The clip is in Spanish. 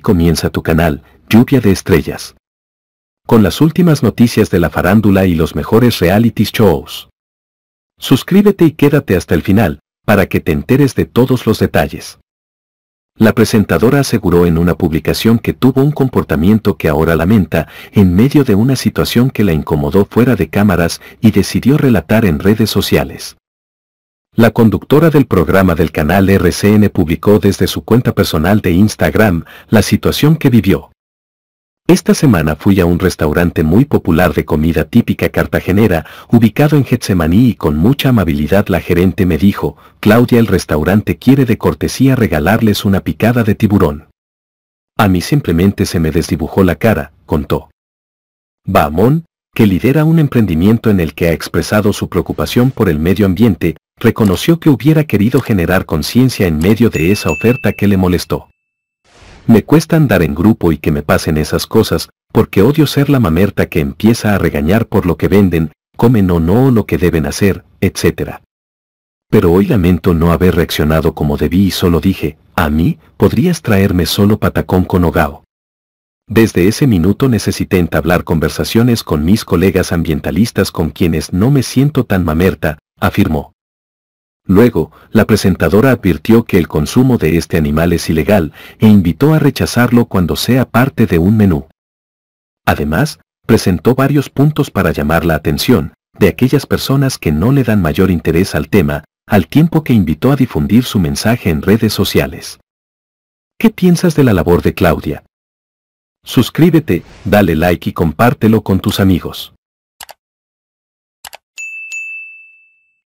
comienza tu canal, Lluvia de Estrellas. Con las últimas noticias de la farándula y los mejores reality shows. Suscríbete y quédate hasta el final, para que te enteres de todos los detalles. La presentadora aseguró en una publicación que tuvo un comportamiento que ahora lamenta, en medio de una situación que la incomodó fuera de cámaras y decidió relatar en redes sociales. La conductora del programa del canal RCN publicó desde su cuenta personal de Instagram la situación que vivió. Esta semana fui a un restaurante muy popular de comida típica cartagenera, ubicado en Getsemaní y con mucha amabilidad la gerente me dijo, Claudia el restaurante quiere de cortesía regalarles una picada de tiburón. A mí simplemente se me desdibujó la cara, contó. Bahamón, que lidera un emprendimiento en el que ha expresado su preocupación por el medio ambiente, reconoció que hubiera querido generar conciencia en medio de esa oferta que le molestó. Me cuesta andar en grupo y que me pasen esas cosas, porque odio ser la mamerta que empieza a regañar por lo que venden, comen o no o lo que deben hacer, etc. Pero hoy lamento no haber reaccionado como debí y solo dije, a mí, podrías traerme solo patacón con hogao. Desde ese minuto necesité entablar conversaciones con mis colegas ambientalistas con quienes no me siento tan mamerta, afirmó. Luego, la presentadora advirtió que el consumo de este animal es ilegal e invitó a rechazarlo cuando sea parte de un menú. Además, presentó varios puntos para llamar la atención de aquellas personas que no le dan mayor interés al tema, al tiempo que invitó a difundir su mensaje en redes sociales. ¿Qué piensas de la labor de Claudia? Suscríbete, dale like y compártelo con tus amigos.